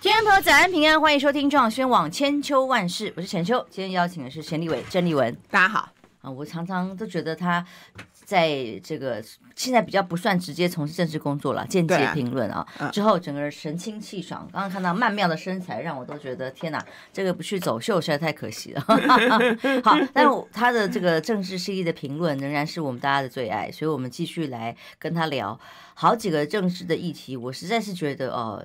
天朋友，早安，平安，欢迎收听中央网《千秋万世》，我是千秋，今天邀请的是钱立伟、郑立文，大家好啊，我常常都觉得他。在这个现在比较不算直接从事政治工作了，间接评论啊。之后整个人神清气爽，刚刚看到曼妙的身材，让我都觉得天哪，这个不去走秀实在太可惜了。好，但他的这个政治事宜的评论仍然是我们大家的最爱，所以我们继续来跟他聊好几个政治的议题。我实在是觉得哦，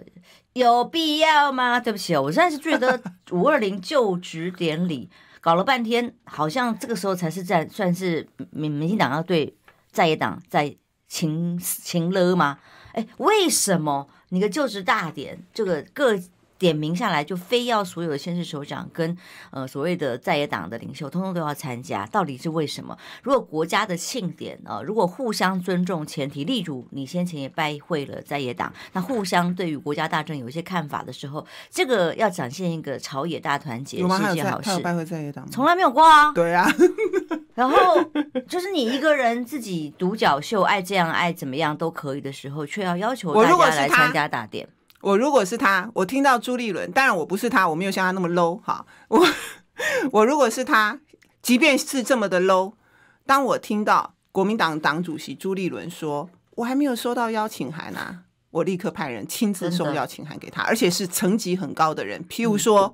有必要吗？对不起，我实在是觉得五二零就职典礼。搞了半天，好像这个时候才是在算是民民进党要对在野党在情情勒吗？哎，为什么你的就职大典这个各？点名下来就非要所有的现市首长跟呃所谓的在野党的领袖通通都要参加，到底是为什么？如果国家的庆典啊，如果互相尊重前提，例如你先前也拜会了在野党，那互相对于国家大政有一些看法的时候，这个要展现一个朝野大团结是一件好事。拜会在野党从来没有过啊。对啊。然后就是你一个人自己独角秀，爱这样爱怎么样都可以的时候，却要要求大家来参加大典。我如果是他，我听到朱立伦，当然我不是他，我没有像他那么 low。哈。我我如果是他，即便是这么的 low，当我听到国民党党主席朱立伦说，我还没有收到邀请函啊，我立刻派人亲自送邀请函给他，而且是层级很高的人，譬如说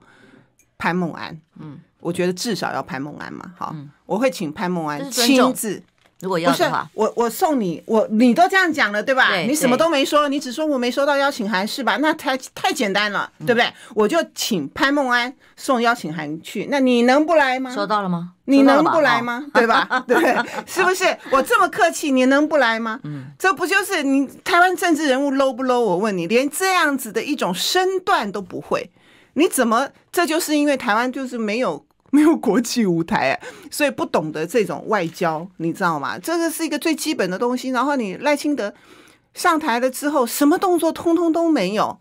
潘孟安。嗯，我觉得至少要潘孟安嘛。好，我会请潘孟安亲自。如果要不是我，我送你，我你都这样讲了，对吧？你什么都没说，你只说我没收到邀请函，是吧？那太太简单了，对不对？我就请潘梦安送邀请函去，那你能不来吗？收到了吗？你能不来吗？对吧？对，是不是？我这么客气，你能不来吗？嗯，这不就是你台湾政治人物 low 不 low？我问你，连这样子的一种身段都不会，你怎么？这就是因为台湾就是没有。没有国际舞台，所以不懂得这种外交，你知道吗？这个是一个最基本的东西。然后你赖清德上台了之后，什么动作通通都没有。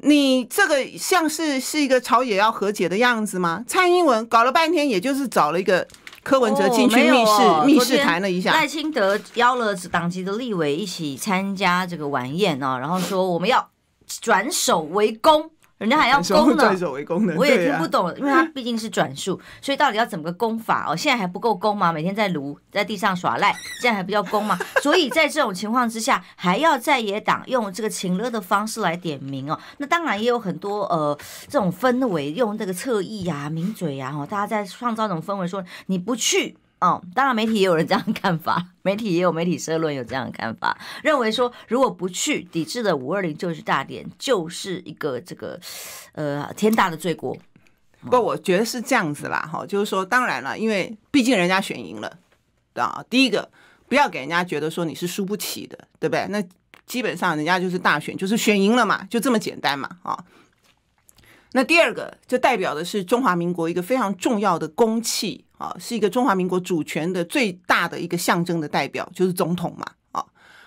你这个像是是一个朝野要和解的样子吗？蔡英文搞了半天，也就是找了一个柯文哲进去密室密室谈了一下。赖清德邀了党籍的立委一起参加这个晚宴呢，然后说我们要转守为攻。人家还要攻呢，我也听不懂，因为他毕竟是转述，所以到底要怎么个攻法哦？现在还不够攻吗？每天在炉在地上耍赖，这样还不叫攻吗？所以在这种情况之下，还要在野党用这个情乐的方式来点名哦。那当然也有很多呃这种氛围，用这个侧翼呀、抿嘴呀，哦，大家在创造那种氛围，说你不去。嗯，当然媒体也有人这样的看法，媒体也有媒体社论有这样的看法，认为说如果不去抵制的五二零就是大典，就是一个这个呃天大的罪过。不过我觉得是这样子啦，哈，就是说当然了，因为毕竟人家选赢了啊，第一个不要给人家觉得说你是输不起的，对不对？那基本上人家就是大选就是选赢了嘛，就这么简单嘛，啊。那第二个就代表的是中华民国一个非常重要的公器啊，是一个中华民国主权的最大的一个象征的代表，就是总统嘛啊。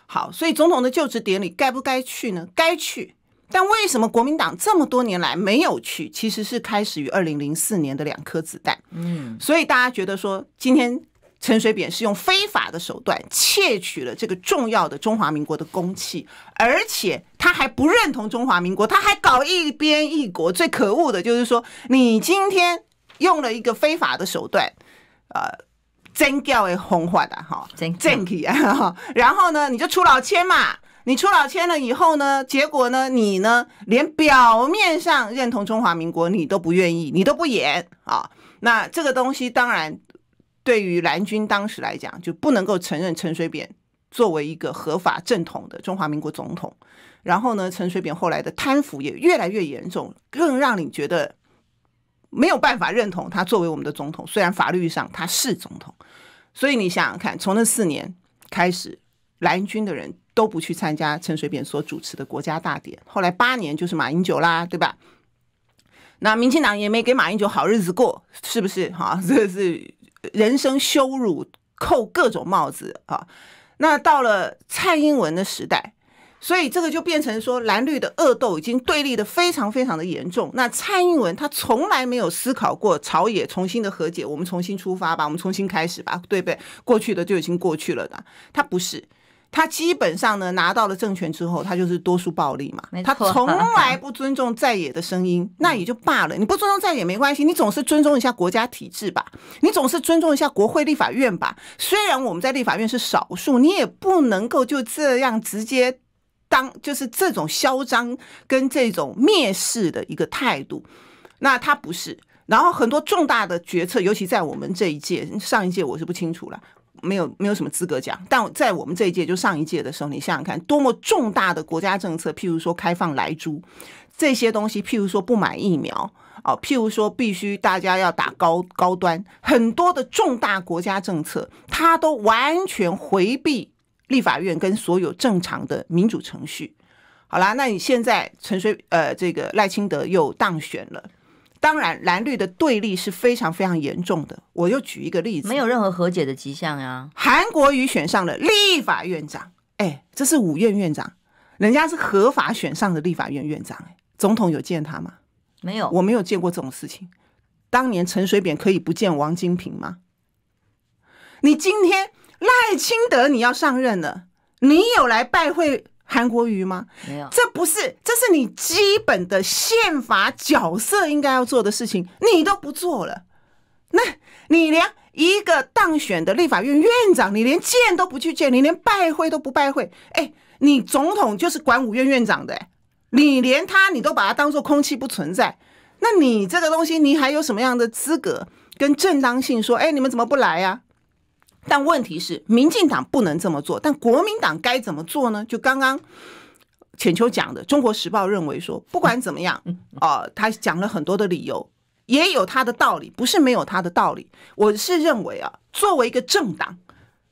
好，所以总统的就职典礼该不该去呢？该去。但为什么国民党这么多年来没有去？其实是开始于二零零四年的两颗子弹。嗯，所以大家觉得说今天。陈水扁是用非法的手段窃取了这个重要的中华民国的公器，而且他还不认同中华民国，他还搞一边一国。最可恶的就是说，你今天用了一个非法的手段，呃，真叫诶红火的哈，真真气哈。然后呢，你就出老千嘛，你出老千了以后呢，结果呢，你呢连表面上认同中华民国你都不愿意，你都不演啊。那这个东西当然。对于蓝军当时来讲，就不能够承认陈水扁作为一个合法正统的中华民国总统。然后呢，陈水扁后来的贪腐也越来越严重，更让你觉得没有办法认同他作为我们的总统。虽然法律上他是总统，所以你想想看，从那四年开始，蓝军的人都不去参加陈水扁所主持的国家大典。后来八年就是马英九啦，对吧？那民进党也没给马英九好日子过，是不是？哈，这是。人生羞辱，扣各种帽子啊！那到了蔡英文的时代，所以这个就变成说蓝绿的恶斗已经对立的非常非常的严重。那蔡英文他从来没有思考过朝野重新的和解，我们重新出发吧，我们重新开始吧，对不对？过去的就已经过去了的，他不是。他基本上呢，拿到了政权之后，他就是多数暴力嘛。他从来不尊重在野的声音，那也就罢了。你不尊重在野没关系，你总是尊重一下国家体制吧，你总是尊重一下国会立法院吧。虽然我们在立法院是少数，你也不能够就这样直接当，就是这种嚣张跟这种蔑视的一个态度。那他不是。然后很多重大的决策，尤其在我们这一届、上一届，我是不清楚了。没有没有什么资格讲，但在我们这一届，就上一届的时候，你想想看，多么重大的国家政策，譬如说开放来租这些东西，譬如说不买疫苗，哦，譬如说必须大家要打高高端，很多的重大国家政策，他都完全回避立法院跟所有正常的民主程序。好啦，那你现在陈水呃这个赖清德又当选了。当然，蓝绿的对立是非常非常严重的。我又举一个例子，没有任何和解的迹象呀。韩国瑜选上了立法院长，哎，这是五院院长，人家是合法选上的立法院院长。哎，总统有见他吗？没有，我没有见过这种事情。当年陈水扁可以不见王金平吗？你今天赖清德你要上任了，你有来拜会？韩国瑜吗？没有，这不是，这是你基本的宪法角色应该要做的事情，你都不做了，那你连一个当选的立法院院长，你连见都不去见，你连拜会都不拜会，哎，你总统就是管五院院长的，你连他你都把他当做空气不存在，那你这个东西，你还有什么样的资格跟正当性说，哎，你们怎么不来呀？但问题是，民进党不能这么做。但国民党该怎么做呢？就刚刚浅秋讲的，《中国时报》认为说，不管怎么样，啊，他讲了很多的理由，也有他的道理，不是没有他的道理。我是认为啊，作为一个政党，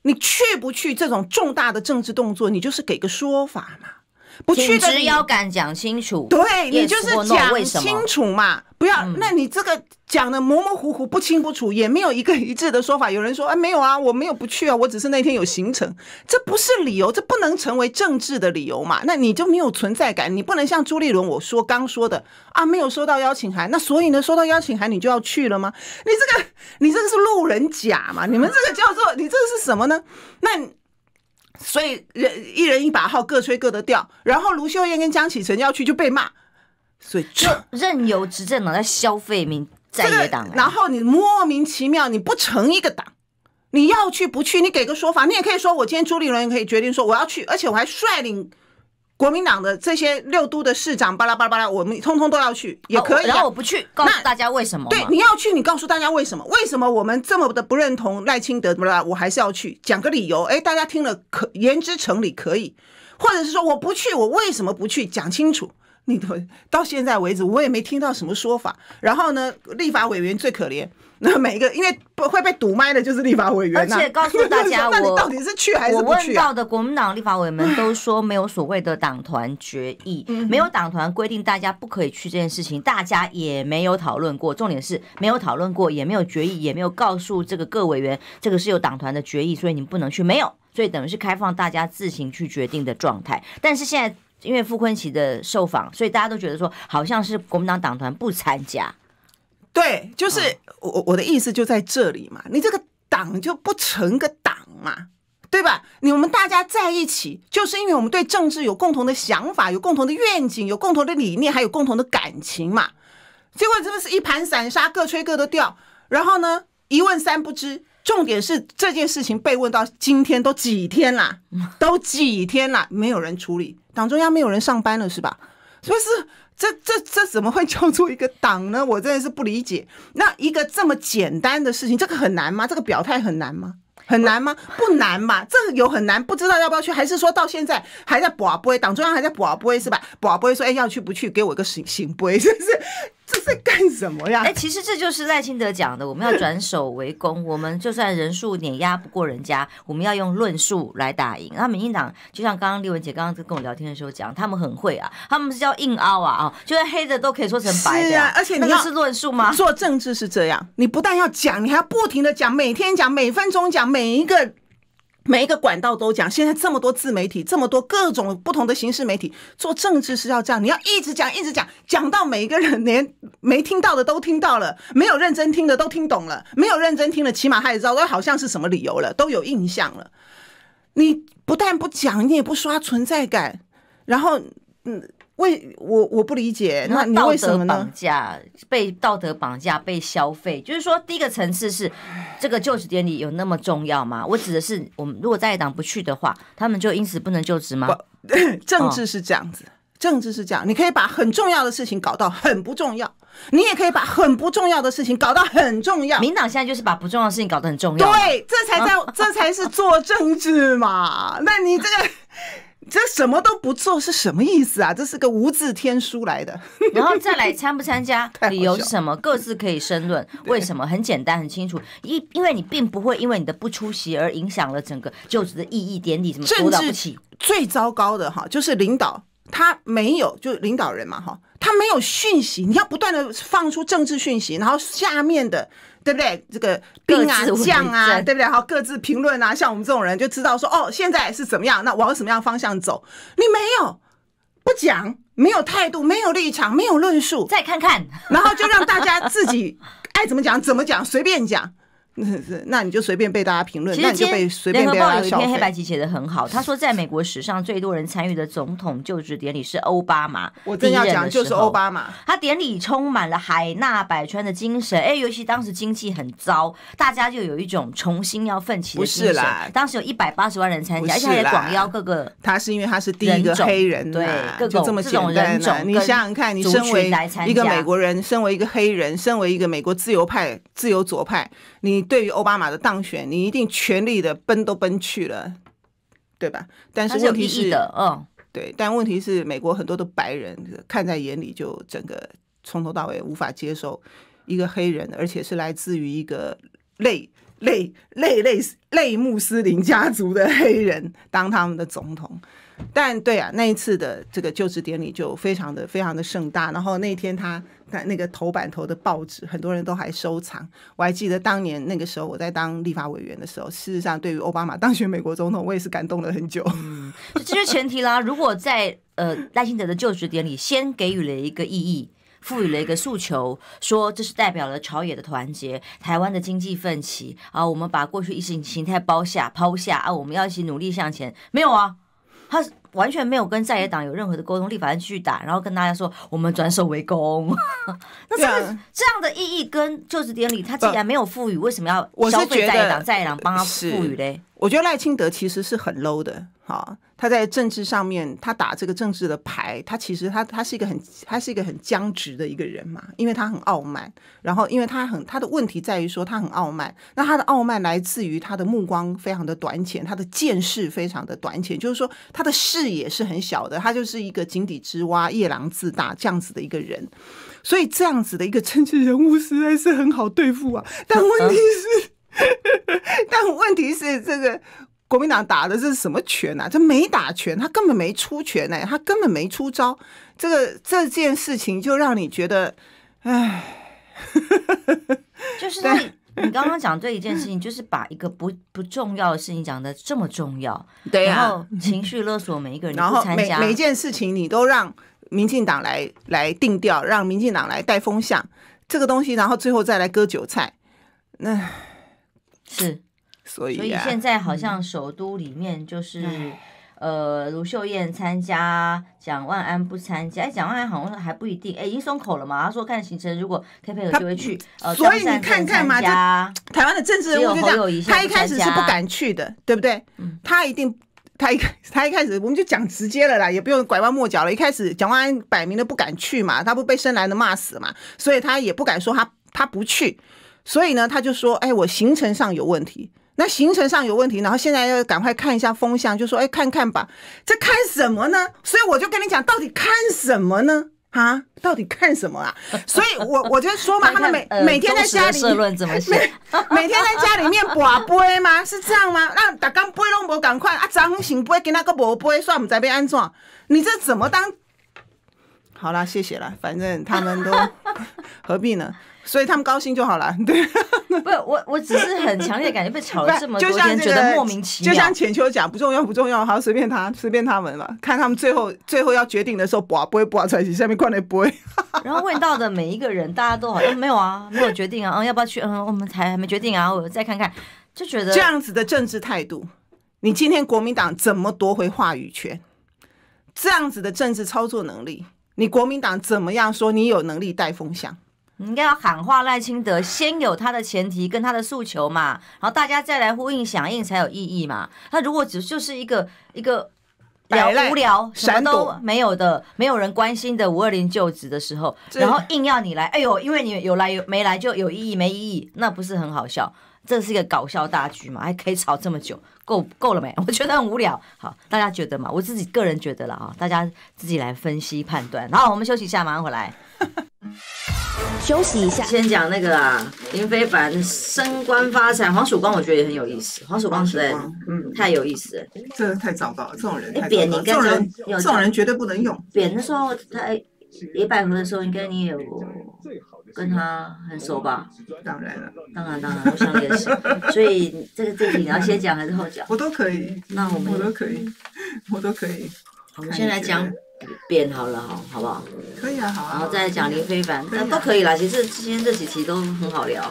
你去不去这种重大的政治动作，你就是给个说法嘛。不去的要敢讲清楚。对你就是讲清楚嘛，不要。那你这个讲的模模糊糊、不清不楚，也没有一个一致的说法。有人说：“哎，没有啊，我没有不去啊，我只是那天有行程。”这不是理由，这不能成为政治的理由嘛？那你就没有存在感，你不能像朱立伦我说刚说的啊，没有收到邀请函。那所以呢，收到邀请函你就要去了吗？你这个，你这个是路人甲嘛？你们这个叫做你这个是什么呢？那。所以人一人一把号，各吹各的调。然后卢秀燕跟江启臣要去就被骂，所以就任由执政党在消费民在野党。然后你莫名其妙你不成一个党，你要去不去你给个说法。你也可以说，我今天朱立伦可以决定说我要去，而且我还率领。国民党的这些六都的市长巴拉巴拉巴拉，我们通通都要去，也可以。然后我不去，告诉大家为什么？对，你要去，你告诉大家为什么？为什么我们这么的不认同赖清德？怎么啦？我还是要去，讲个理由。哎，大家听了可言之成理，可以。或者是说，我不去，我为什么不去？讲清楚。你到现在为止，我也没听到什么说法。然后呢，立法委员最可怜，那每一个因为不会被堵麦的，就是立法委员。而且告诉大家，我到底是去还是不去？我问到的国民党立法委员们都说没有所谓的党团决议，没有党团规定大家不可以去这件事情，大家也没有讨论过。重点是没有讨论过，也没有决议，也没有告诉这个各委员，这个是有党团的决议，所以你们不能去。没有，所以等于是开放大家自行去决定的状态。但是现在。因为傅昆奇的受访，所以大家都觉得说，好像是国民党党团不参加。对，就是我我我的意思就在这里嘛。你这个党就不成个党嘛，对吧？你我们大家在一起，就是因为我们对政治有共同的想法，有共同的愿景，有共同的理念，还有共同的感情嘛。结果真的是一盘散沙，各吹各的调。然后呢，一问三不知。重点是这件事情被问到今天都几天了，都几天了，没有人处理。党中央没有人上班了是吧？所以是这这这怎么会叫做一个党呢？我真的是不理解。那一个这么简单的事情，这个很难吗？这个表态很难吗？很难吗？不难吧？这个有很难，不知道要不要去，还是说到现在还在补啊？不会，党中央还在补啊？不会是吧？补啊？不会说哎要去不去？给我一个行行不会不是。这是干什么呀？哎，其实这就是赖清德讲的，我们要转守为攻，我们就算人数碾压不过人家，我们要用论述来打赢。那民进党就像刚刚丽文姐刚刚跟跟我聊天的时候讲，他们很会啊，他们是叫硬凹啊啊，就是黑的都可以说成白的。是啊，而且那是论述吗？做政治是这样，你不但要讲，你还要不停的讲，每天讲，每分钟讲，每一个。每一个管道都讲，现在这么多自媒体，这么多各种不同的形式媒体做政治是要这样，你要一直讲，一直讲，讲到每一个人连没听到的都听到了，没有认真听的都听懂了，没有认真听的起码他也知道好像是什么理由了，都有印象了。你不但不讲，你也不刷存在感，然后嗯。为我我不理解，那什么绑架被道德绑架被消费，就是说第一个层次是这个就职典礼有那么重要吗？我指的是我们如果在党不去的话，他们就因此不能就职吗？政治是这样子，政治是这样，你可以把很重要的事情搞到很不重要，你也可以把很不重要的事情搞到很重要。民党现在就是把不重要的事情搞得很重要，对，这才在，这才是做政治嘛？那你这个。这什么都不做是什么意思啊？这是个无字天书来的。然后再来参不参加 理由是什么？各自可以申论为什么？很简单，很清楚。因因为你并不会因为你的不出席而影响了整个就职的意义典礼什么多了不最糟糕的哈，就是领导他没有，就领导人嘛哈，他没有讯息，你要不断的放出政治讯息，然后下面的。对不对？这个兵啊、将啊，对不对？好，各自评论啊。像我们这种人就知道说，哦，现在是怎么样？那往什么样方向走？你没有不讲，没有态度，没有立场，没有论述。再看看，然后就让大家自己 爱怎么讲怎么讲，随便讲。那 那你就随便被大家评论，那你就被随便被大家报有一篇黑白棋写的很好，他说在美国史上最多人参与的总统就职典礼是奥巴马。我正要讲就是奥巴马，他典礼充满了海纳百川的精神。哎，尤其当时经济很糟，大家就有一种重新要奋起。不是啦，当时有一百八十万人参加，而且也广邀各个。他是因为他是第一个黑人，对，各种这么简单。你想想看，你身为一个美国人，身为一个黑人，身为一个美国自由派、自由左派，你。你对于奥巴马的当选，你一定全力的奔都奔去了，对吧？但是问题是，嗯，对，但问题是，美国很多的白人看在眼里，就整个从头到尾无法接受一个黑人，而且是来自于一个类类类类类穆斯林家族的黑人当他们的总统。但对啊，那一次的这个就职典礼就非常的非常的盛大。然后那天他那那个头版头的报纸，很多人都还收藏。我还记得当年那个时候我在当立法委员的时候，事实上对于奥巴马当选美国总统，我也是感动了很久。这就前提啦，如果在呃赖清德的就职典礼先给予了一个意义，赋予了一个诉求，说这是代表了朝野的团结，台湾的经济奋起啊，我们把过去意识形态包下抛下啊，我们要一起努力向前。没有啊。は完全没有跟在野党有任何的沟通，立法继续打，然后跟大家说我们转守为攻。那这个这样的意义跟就职典礼，他竟然没有赋予，为什么要消费在野党？在野党帮他赋予嘞？我觉得赖清德其实是很 low 的，哦，他在政治上面他打这个政治的牌，他其实他他是一个很他是一个很僵直的一个人嘛，因为他很傲慢，然后因为他很他的问题在于说他很傲慢，那他的傲慢来自于他的目光非常的短浅，他的见识非常的短浅，就是说他的视视野是很小的，他就是一个井底之蛙、夜郎自大这样子的一个人，所以这样子的一个政治人物实在是很好对付啊。但问题是，但问题是这个国民党打的是什么拳啊？他没打拳，他根本没出拳呢，他根本没出招。这个这件事情就让你觉得，哎，就是。你刚刚讲对一件事情，就是把一个不不重要的事情讲的这么重要，然后情绪勒索每一个人，然后每每一件事情你都让民进党来来定调，让民进党来带风向，这个东西，然后最后再来割韭菜，那是，所以所以现在好像首都里面就是。呃，卢秀燕参加，蒋万安不参加。哎，蒋万安好像还不一定，哎，已经松口了嘛。他说看行程，如果可以配合，就会去。呃，所以你看看嘛，台湾的政治人物就这样。他一开始是不敢去的，对不对？他一定，他一他一开始我们就讲直接了啦，也不用拐弯抹角了。一开始蒋万安摆明了不敢去嘛，他不被深蓝的骂死嘛，所以他也不敢说他他不去。所以呢，他就说：“哎，我行程上有问题。”那行程上有问题，然后现在要赶快看一下风向，就说，哎，看看吧，这看什么呢？所以我就跟你讲，到底看什么呢？啊，到底看什么啊？所以，我我就说嘛，他们每每天在家里，论怎么写？每天在家里面播播吗？是这样吗？那打刚播拢不赶快啊，张行播跟那个无播，算们在被安装，你这怎么当？好啦，谢谢啦，反正他们都 何必呢？所以他们高兴就好了，对。不，我我只是很强烈感觉被吵了这么多天，觉得莫名其妙。就像浅秋讲，不重要，不重要，好随便他，随便他们了。看他们最后最后要决定的时候，拨不会在一起，下面挂了一拨。然后问到的每一个人，大家都好像没有啊，没有决定啊。嗯，要不要去？嗯，我们才还没决定啊，我再看看。就觉得这样子的政治态度，你今天国民党怎么夺回话语权？这样子的政治操作能力，你国民党怎么样说你有能力带风向？你应该要喊话赖清德，先有他的前提跟他的诉求嘛，然后大家再来呼应响应才有意义嘛。他如果只就是一个一个聊无聊、什么都没有的、没有人关心的五二零就职的时候，然后硬要你来，哎呦，因为你有来有没来就有意义没意义，那不是很好笑。这是一个搞笑大剧嘛，还可以吵这么久，够够了没？我觉得很无聊。好，大家觉得嘛？我自己个人觉得了啊，大家自己来分析判断。好，我们休息一下，马上回来。休息一下，先讲那个啊，林非凡升官发财，黄曙光我觉得也很有意思。黄曙光，对，嗯，太有意思。真的太糟糕了，这种人，哎，扁你，这种人，这种人绝对不能用。扁的时候，他李百合的时候，应该你有。最好跟他很熟吧？当然了，当然当然，我想也是。所以 这个这题你要先讲还是后讲？我都可以。那我我都可以，我都可以。我们先来讲扁好了，哈，好不好？可以啊，好。然后再讲林非凡，那都可以啦。其实今天这几期都很好聊，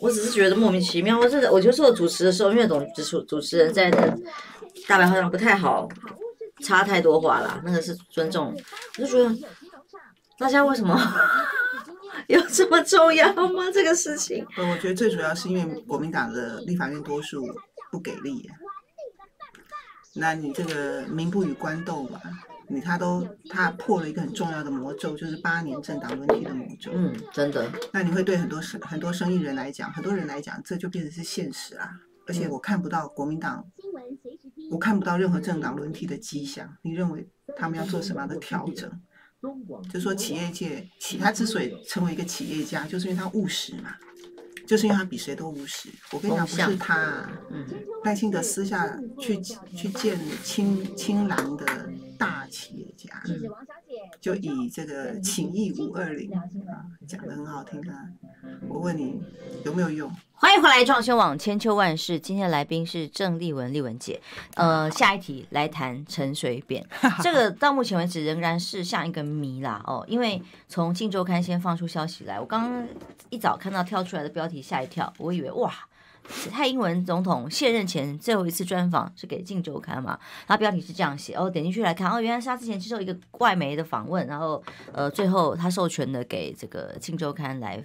我只是觉得莫名其妙。我是我就是主持的时候，因为总主持主持人在那大白话上不太好，差太多话了。那个是尊重，我就觉得大家为什么？有这么重要吗？这个事情，我觉得最主要是因为国民党的立法院多数不给力，那你这个民不与官斗嘛，你他都他破了一个很重要的魔咒，就是八年政党轮替的魔咒。嗯，真的。那你会对很多生很多生意人来讲，很多人来讲，这就变成是现实啊。而且我看不到国民党，我看不到任何政党轮替的迹象。你认为他们要做什么样的调整？就说企业界，他之所以成为一个企业家，就是因为他务实嘛，就是因为他比谁都务实。我跟你讲，不是他，嗯，耐心德私下去去见青青蓝的大企业家。就以这个情谊五二零讲的很好听啊，我问你有没有用？欢迎回来，创修网千秋万世。今天的来宾是郑丽文，丽文姐。呃，下一题来谈陈水扁，这个到目前为止仍然是像一个谜啦哦，因为从《镜周刊》先放出消息来，我刚一早看到跳出来的标题，吓一跳，我以为哇。蔡英文总统卸任前最后一次专访是给《镜周刊》嘛？他标题是这样写，哦，点进去来看，哦，原来是他之前接受一个外媒的访问，然后，呃，最后他授权的给这个《镜周刊》来。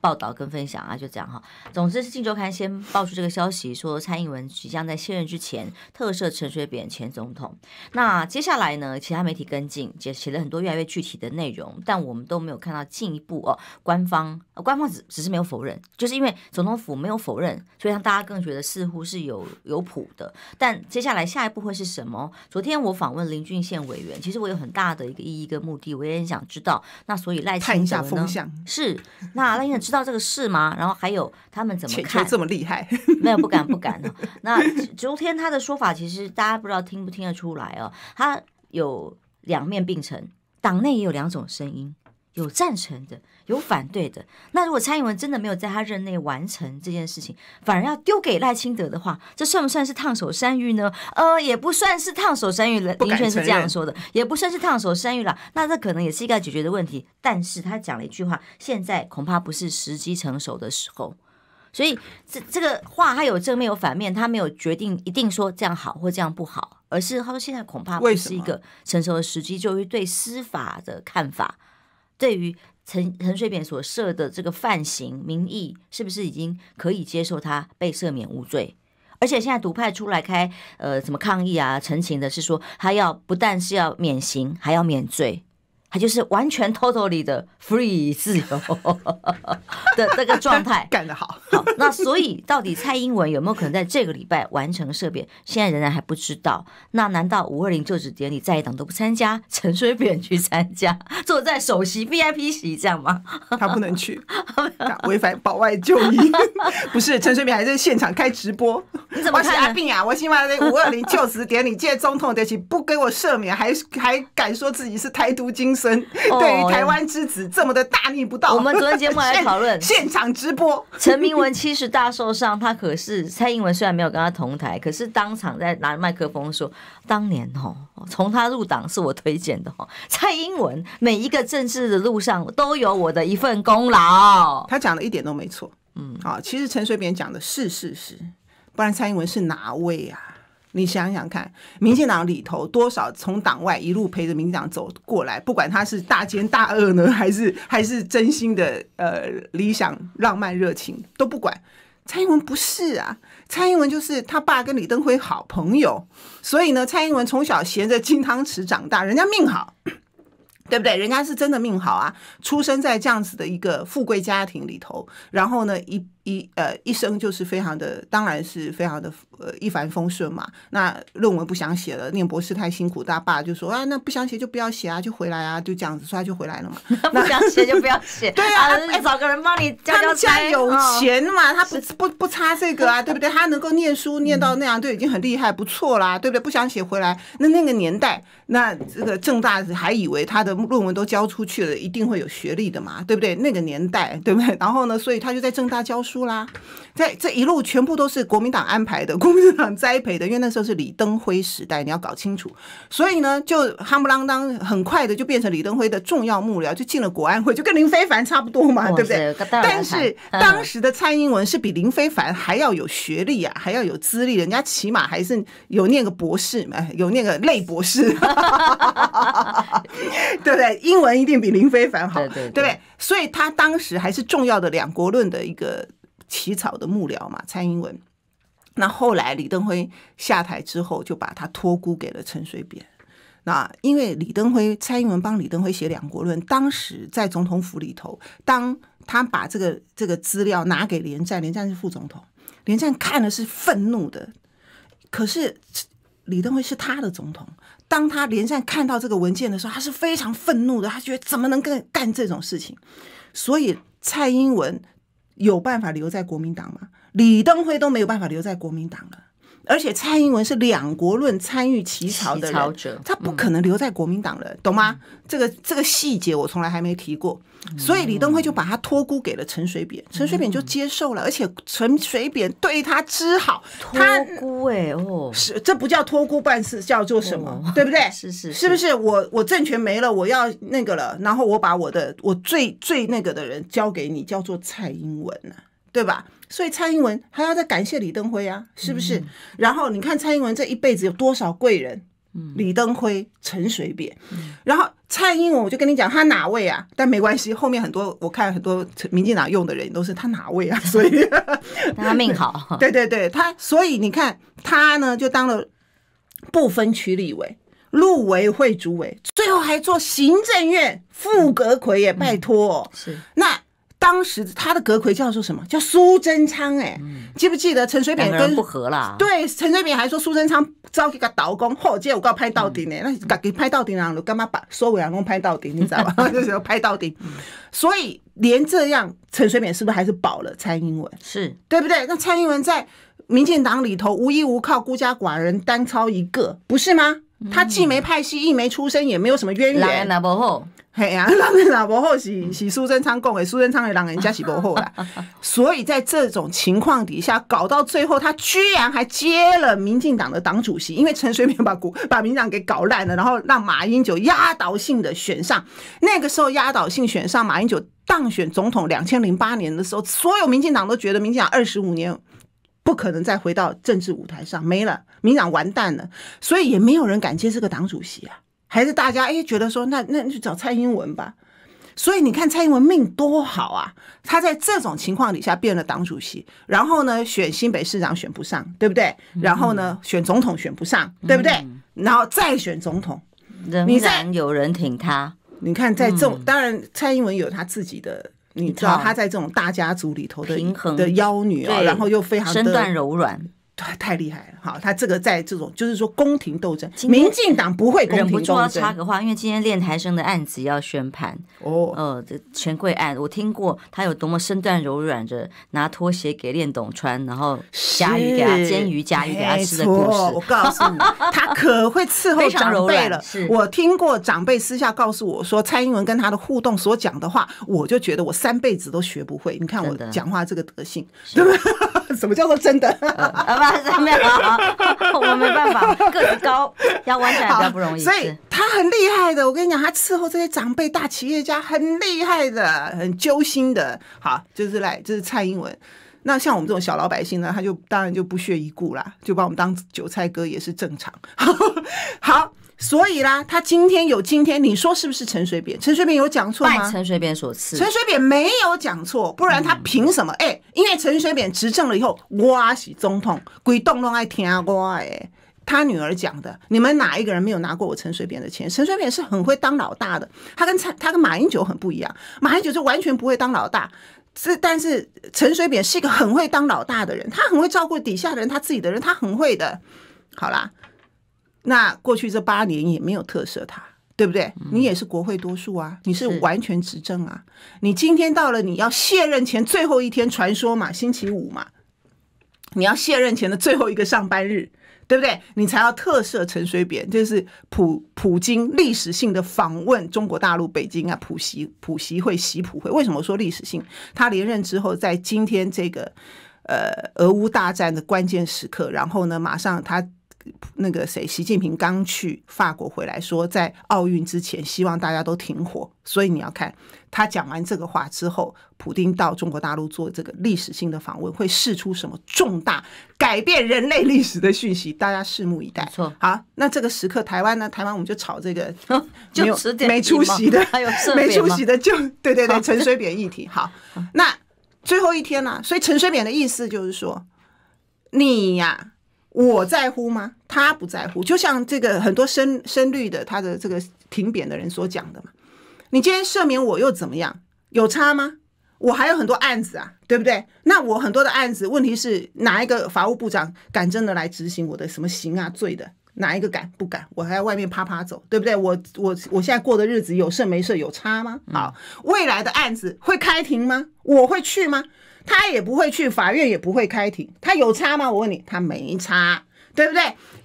报道跟分享啊，就这样哈。总之是《今周刊》先爆出这个消息，说蔡英文即将在卸任之前特赦陈水扁前总统。那接下来呢，其他媒体跟进，写写了很多越来越具体的内容，但我们都没有看到进一步哦。官方，官方只只是没有否认，就是因为总统府没有否认，所以让大家更觉得似乎是有有谱的。但接下来下一步会是什么？昨天我访问林俊宪委员，其实我有很大的一个意义、跟目的，我也很想知道。那所以赖清德呢？是，那赖清德。知道这个事吗？然后还有他们怎么看？这么厉害，没有不敢不敢的。那昨天他的说法，其实大家不知道听不听得出来哦。他有两面并成，党内也有两种声音，有赞成的。有反对的，那如果蔡英文真的没有在他任内完成这件事情，反而要丢给赖清德的话，这算不算是烫手山芋呢？呃，也不算是烫手山芋了，林权是这样说的，也不算是烫手山芋了。那这可能也是一个解决的问题。但是他讲了一句话，现在恐怕不是时机成熟的时候。所以这这个话，他有正面有反面，他没有决定一定说这样好或这样不好，而是他说现在恐怕不是一个成熟的时机，就于对司法的看法，对于。陈陈水扁所设的这个犯行名义，是不是已经可以接受他被赦免无罪？而且现在独派出来开呃什么抗议啊、陈情的是说，他要不但是要免刑，还要免罪。他就是完全 totally 的 free 自由的这个状态，干得好。好，那所以到底蔡英文有没有可能在这个礼拜完成赦免？现在仍然还不知道。那难道五二零就职典礼在党都不参加，陈水扁去参加，坐在首席 VIP 席这样吗？他不能去，违反保外就医。不是，陈水扁还在现场开直播。你怎么生病啊？我希望在五二零就职典礼，借总统的旗，不给我赦免，还还敢说自己是台独精神？对于台湾之子这么的大逆不道，我们昨天节目来讨论 现场直播陈明文七十大寿上，他可是蔡英文虽然没有跟他同台，可是当场在拿麦克风说，当年哦，从他入党是我推荐的哦，蔡英文每一个政治的路上都有我的一份功劳。他讲的一点都没错，嗯，好，其实陈水扁讲的是事实，不然蔡英文是哪位呀？你想想看，民进党里头多少从党外一路陪着民进党走过来，不管他是大奸大恶呢，还是还是真心的呃理想浪漫热情都不管。蔡英文不是啊，蔡英文就是他爸跟李登辉好朋友，所以呢，蔡英文从小衔着金汤匙长大，人家命好，对不对？人家是真的命好啊，出生在这样子的一个富贵家庭里头，然后呢一。一呃，一生就是非常的，当然是非常的呃一帆风顺嘛。那论文不想写了，念博士太辛苦，大爸就说啊，那不想写就不要写啊，就回来啊，就这样所以他就回来了嘛。不想写就不要写，对啊，再找个人帮你。他家有钱嘛，他不不不差这个啊，对不对？他能够念书念到那样，就已经很厉害，不错啦，对不对？不想写回来，那那个年代，那这个郑大还以为他的论文都交出去了，一定会有学历的嘛，对不对？那个年代，对不对？然后呢，所以他就在郑大教书。啦，在这一路全部都是国民党安排的，国民党栽培的，因为那时候是李登辉时代，你要搞清楚。所以呢，就夯不啷当很快的就变成李登辉的重要幕僚，就进了国安会，就跟林非凡差不多嘛，对不对？但是当时的蔡英文是比林非凡还要有学历啊，还要有资历，人家起码还是有念个博士，嘛，有念个类博士，对不对？英文一定比林非凡好，对不对？所以他当时还是重要的两国论的一个。起草的幕僚嘛，蔡英文。那后来李登辉下台之后，就把他托孤给了陈水扁。那因为李登辉、蔡英文帮李登辉写《两国论》，当时在总统府里头，当他把这个这个资料拿给连战，连战是副总统，连战看的是愤怒的。可是李登辉是他的总统，当他连战看到这个文件的时候，他是非常愤怒的，他觉得怎么能干干这种事情？所以蔡英文。有办法留在国民党吗？李登辉都没有办法留在国民党了。而且蔡英文是两国论参与起草的人，他不可能留在国民党人，懂吗？这个这个细节我从来还没提过，所以李登辉就把他托孤给了陈水扁，陈水扁就接受了，而且陈水扁对他之好，托孤哎哦，是这不叫托孤办事，叫做什么？对不对？是是是不是？我我政权没了，我要那个了，然后我把我的我最最那个的人交给你，叫做蔡英文了，对吧？所以蔡英文还要再感谢李登辉啊，是不是？然后你看蔡英文这一辈子有多少贵人？嗯，李登辉、陈水扁，然后蔡英文，我就跟你讲他哪位啊？但没关系，后面很多我看很多民进党用的人都是他哪位啊？所以 他命好。对对对，他所以你看他呢，就当了不分区立委、入围会主委，最后还做行政院副阁魁也拜托。是那。当时他的阁揆叫做什么？叫苏贞昌哎，记不记得陈水扁跟不和啦？对，陈水扁还说苏贞昌招一个倒工，后街我告拍到底呢，那敢给拍到底呢？你干嘛把苏伟良公拍到底？你知道吧？就想要拍到底，所以连这样，陈水扁是不是还是保了蔡英文？是对不对？那蔡英文在民进党里头无依无靠，孤家寡人，单操一个，不是吗？他既没派系，又没出身，也没有什么渊源。那也无嘿呀、啊，人那无好是是苏贞昌共诶，苏贞昌诶，老人家是不好啦。所以在这种情况底下，搞到最后，他居然还接了民进党的党主席，因为陈水扁把国 把民党给搞烂了，然后让马英九压倒性的选上。那个时候压倒性选上马英九当选总统，两千零八年的时候，所有民进党都觉得民进党二十五年。不可能再回到政治舞台上，没了，民党完蛋了，所以也没有人敢接这个党主席啊，还是大家哎觉得说那那去找蔡英文吧，所以你看蔡英文命多好啊，他在这种情况底下变了党主席，然后呢选新北市长选不上，对不对？然后呢选总统选不上，对不对？然后再选总统，仍然有人挺他。你看，在这当然蔡英文有他自己的。你知道她在这种大家族里头的的妖女啊，然后又非常的身段柔软。太厉害了，好，他这个在这种就是说宫廷斗争，民进党不会。忍不住要插个话，因为今天练台生的案子要宣判。哦，呃，这权贵案，我听过他有多么身段柔软，着拿拖鞋给练董穿，然后夹鱼给他，煎鱼夹鱼给他吃的故事。我告诉你，他可会伺候 长辈了。我听过长辈私下告诉我说，蔡英文跟他的互动所讲的话，我就觉得我三辈子都学不会。你看我讲话这个德性，对对？什么叫做真的？没办我没办法，个子高，要弯起来不容易。所以他很厉害的，我跟你讲，他伺候这些长辈、大企业家很厉害的，很揪心的。好，就是来，这是蔡英文。那像我们这种小老百姓呢，他就当然就不屑一顾啦，就把我们当韭菜割也是正常。好。所以啦，他今天有今天，你说是不是陈水扁？陈水扁有讲错吗？陈水扁所赐。陈水扁没有讲错，不然他凭什么？哎，因为陈水扁执政了以后，哇，是总统，鬼洞洞爱听哇哎，他女儿讲的。你们哪一个人没有拿过我陈水扁的钱？陈水扁是很会当老大的，他跟陈他跟马英九很不一样，马英九是完全不会当老大。是，但是陈水扁是一个很会当老大的人，他很会照顾底下的人，他自己的人，他很会的。好啦。那过去这八年也没有特赦他，对不对？你也是国会多数啊，你是完全执政啊。你今天到了，你要卸任前最后一天，传说嘛，星期五嘛，你要卸任前的最后一个上班日，对不对？你才要特赦陈水扁，就是普普京历史性的访问中国大陆北京啊，普席普席会习普会。为什么说历史性？他连任之后，在今天这个呃俄乌大战的关键时刻，然后呢，马上他。那个谁，习近平刚去法国回来，说在奥运之前，希望大家都停火。所以你要看他讲完这个话之后，普京到中国大陆做这个历史性的访问，会释出什么重大改变人类历史的讯息？大家拭目以待。错，好，那这个时刻，台湾呢？台湾我们就炒这个，就十没出息的，没出息的，就对对对，陈水扁议题。好，那最后一天了，所以陈水扁的意思就是说，你呀。我在乎吗？他不在乎。就像这个很多深深绿的他的这个停扁的人所讲的嘛，你今天赦免我又怎么样？有差吗？我还有很多案子啊，对不对？那我很多的案子，问题是哪一个法务部长敢真的来执行我的什么刑啊罪的？哪一个敢？不敢？我还在外面啪啪走，对不对？我我我现在过的日子有事没事有差吗？好，未来的案子会开庭吗？我会去吗？他也不会去法院，也不会开庭。他有差吗？我问你，他没差，对不对？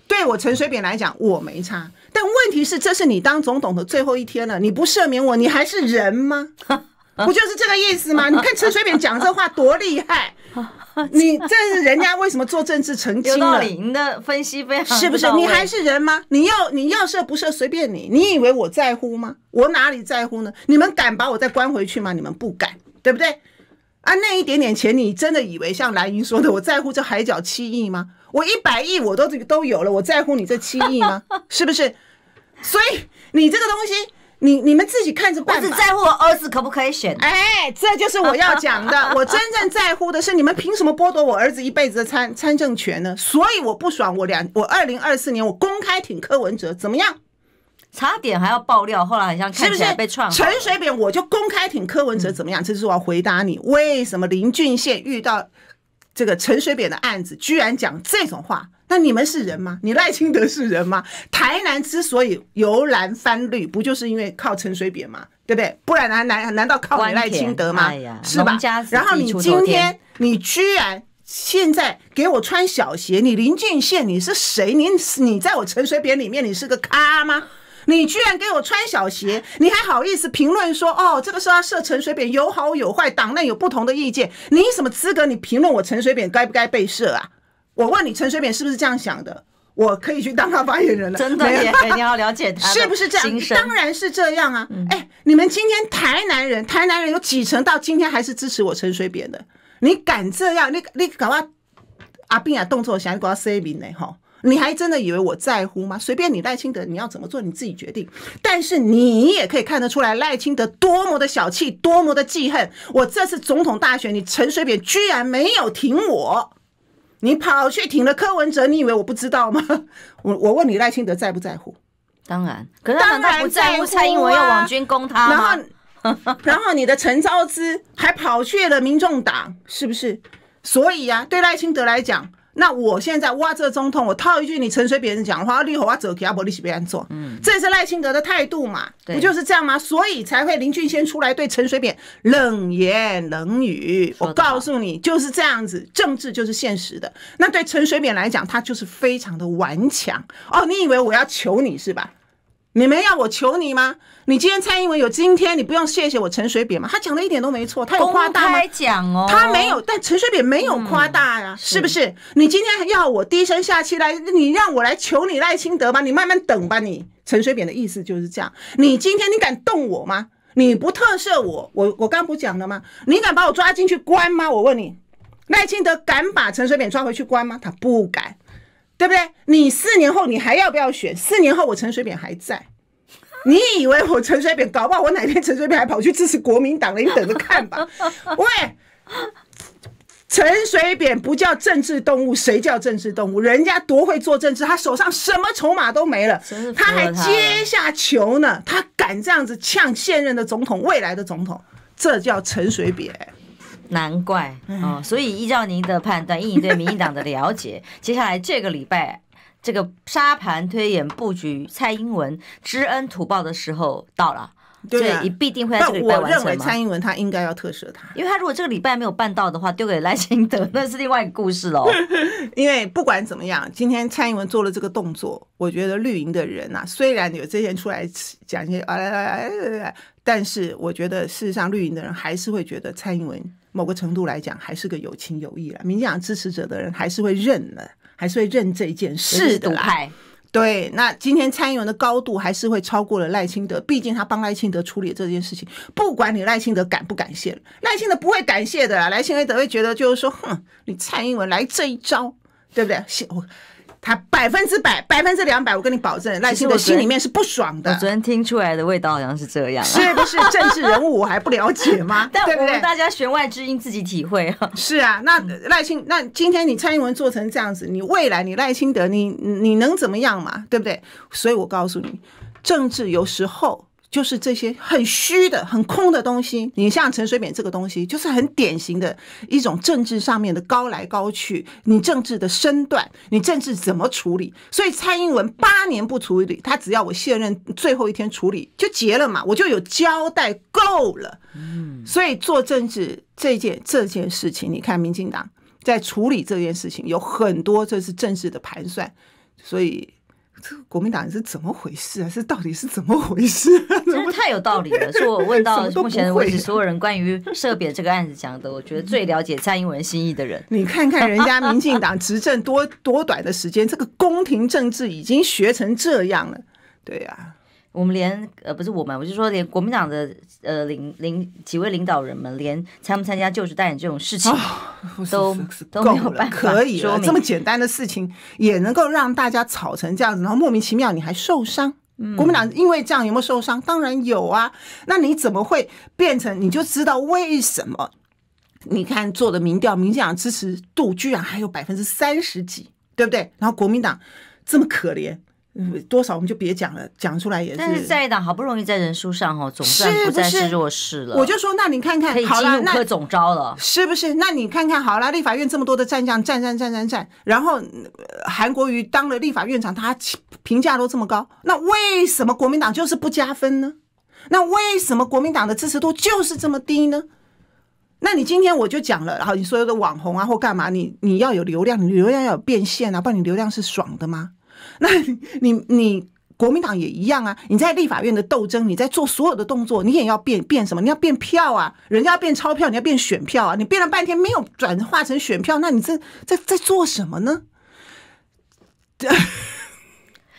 对我陈水扁来讲，我没差。但问题是，这是你当总统的最后一天了，你不赦免我，你还是人吗？不就是这个意思吗？你看陈水扁讲这话多厉害！你这是人家为什么做政治澄清了？有的分析非常是不是？你还是人吗？你要你要赦不赦随便你。你以为我在乎吗？我哪里在乎呢？你们敢把我再关回去吗？你们不敢，对不对？啊，那一点点钱，你真的以为像蓝云说的，我在乎这海角七亿吗？我一百亿我都都有了，我在乎你这七亿吗？是不是？所以你这个东西，你你们自己看着办吧。我只在乎儿子可不可以选。哎，这就是我要讲的。我真正在乎的是，你们凭什么剥夺我儿子一辈子的参参政权呢？所以我不爽。我两我二零二四年我公开挺柯文哲，怎么样？差点还要爆料，后来好像看起来被串陈水扁，我就公开挺柯文哲怎么样？这是我要回答你：为什么林俊宪遇到这个陈水扁的案子，居然讲这种话？那你们是人吗？你赖清德是人吗？台南之所以由蓝翻绿，不就是因为靠陈水扁吗？对不对？不然难难难道靠你赖清德吗？是吧？然后你今天你居然现在给我穿小鞋，你林俊宪你是谁？你你在我陈水扁里面，你是个咖吗？你居然给我穿小鞋，你还好意思评论说哦，这个是要设陈水扁有好有坏，党内有不同的意见，你什么资格你评论我陈水扁该不该被设啊？我问你，陈水扁是不是这样想的？我可以去当他发言人了，真的耶？你要了解 他是不是这样？当然是这样啊！哎，你们今天台南人，台南人有几成到今天还是支持我陈水扁的？你敢这样？你你搞阿阿斌啊，动作想给我 v 面的哈？你还真的以为我在乎吗？随便你赖清德，你要怎么做你自己决定。但是你也可以看得出来，赖清德多么的小气，多么的记恨。我这次总统大选，你陈水扁居然没有挺我，你跑去挺了柯文哲，你以为我不知道吗？我我问你，赖清德在不在乎？当然，可是他不在乎蔡英文要网军攻他，然后 然后你的陈昭之还跑去了民众党，是不是？所以呀，对赖清德来讲。那我现在挖这总统，我套一句，你陈水扁人讲话，立好挖走其他不利起别人做，嗯，这也是赖清德的态度嘛，不就是这样吗？所以才会林俊先出来对陈水扁冷言冷语。我告诉你，就是这样子，政治就是现实的。那对陈水扁来讲，他就是非常的顽强哦。你以为我要求你是吧？你们要我求你吗？你今天蔡英文有今天，你不用谢谢我陈水扁吗？他讲的一点都没错，他有夸大吗？讲哦，他没有，但陈水扁没有夸大呀，是不是？你今天还要我低声下气来，你让我来求你赖清德吧，你慢慢等吧，你陈水扁的意思就是这样。你今天你敢动我吗？你不特赦我，我我刚不讲了吗？你敢把我抓进去关吗？我问你，赖清德敢把陈水扁抓回去关吗？他不敢，对不对？你四年后你还要不要选？四年后我陈水扁还在。你以为我陈水扁？搞不好我哪天陈水扁还跑去支持国民党了，你等着看吧。喂，陈水扁不叫政治动物，谁叫政治动物？人家多会做政治，他手上什么筹码都没了，他还接下球呢，他敢这样子呛现任的总统、未来的总统，这叫陈水扁。难怪哦，所以依照您的判断，依您对民进党的了解，接下来这个礼拜。这个沙盘推演布局，蔡英文知恩图报的时候到了，对，你必定会在这个礼拜完成我认为蔡英文他应该要特赦他，因为他如果这个礼拜没有办到的话，丢给赖清德那是另外一个故事喽。因为不管怎么样，今天蔡英文做了这个动作，我觉得绿营的人呐，虽然有些人出来讲一些，啊但是我觉得事实上绿营的人还是会觉得蔡英文某个程度来讲还是个有情有义了，民进党支持者的人还是会认了。还是会认这一件事的，对。那今天蔡英文的高度还是会超过了赖清德，毕竟他帮赖清德处理这件事情，不管你赖清德感不感谢，赖清德不会感谢的，赖清德会觉得就是说，哼，你蔡英文来这一招，对不对？谢我。他百分之百，百分之两百，我跟你保证，赖清德心里面是不爽的。昨天听出来的味道好像是这样，是不是？政治人物我还不了解吗？但我们大家弦外之音，自己体会哈。是啊，那赖清，那今天你蔡英文做成这样子，你未来你赖清德，你你能怎么样嘛？对不对？所以我告诉你，政治有时候。就是这些很虚的、很空的东西。你像陈水扁这个东西，就是很典型的一种政治上面的高来高去。你政治的身段，你政治怎么处理？所以蔡英文八年不处理，他只要我卸任最后一天处理就结了嘛，我就有交代够了。所以做政治这件这件事情，你看，民进党在处理这件事情有很多这是政治的盘算，所以。这个国民党是怎么回事啊？是到底是怎么回事？真的太有道理了。是我问到目前为止所有人关于涉笔这个案子讲的，我觉得最了解蔡英文心意的人。你看看人家民进党执政多多短的时间，这个宫廷政治已经学成这样了，对呀。我们连呃不是我们，我是说连国民党的呃领领几位领导人们连参不参加就职代言这种事情都都没有办法，可以说这么简单的事情也能够让大家吵成这样子，然后莫名其妙你还受伤？国民党因为这样有没有受伤？当然有啊。那你怎么会变成你就知道为什么？你看做的民调，民进党支持度居然还有百分之三十几，对不对？然后国民党这么可怜。多少我们就别讲了，讲出来也是。但是在党好不容易在人数上哦，总算不再是弱势了。我就说，那你看看，好了，那总招了，是不是？那你看看，好了，立法院这么多的战将，战战战战战，然后韩国瑜当了立法院长，他评价都这么高，那为什么国民党就是不加分呢？那为什么国民党的支持度就是这么低呢？那你今天我就讲了，然后你所有的网红啊或干嘛，你你要有流量，你流量要有变现啊，不然你流量是爽的吗？那你你国民党也一样啊！你在立法院的斗争，你在做所有的动作，你也要变变什么？你要变票啊！人家要变钞票，你要变选票啊！你变了半天没有转化成选票，那你这在在做什么呢？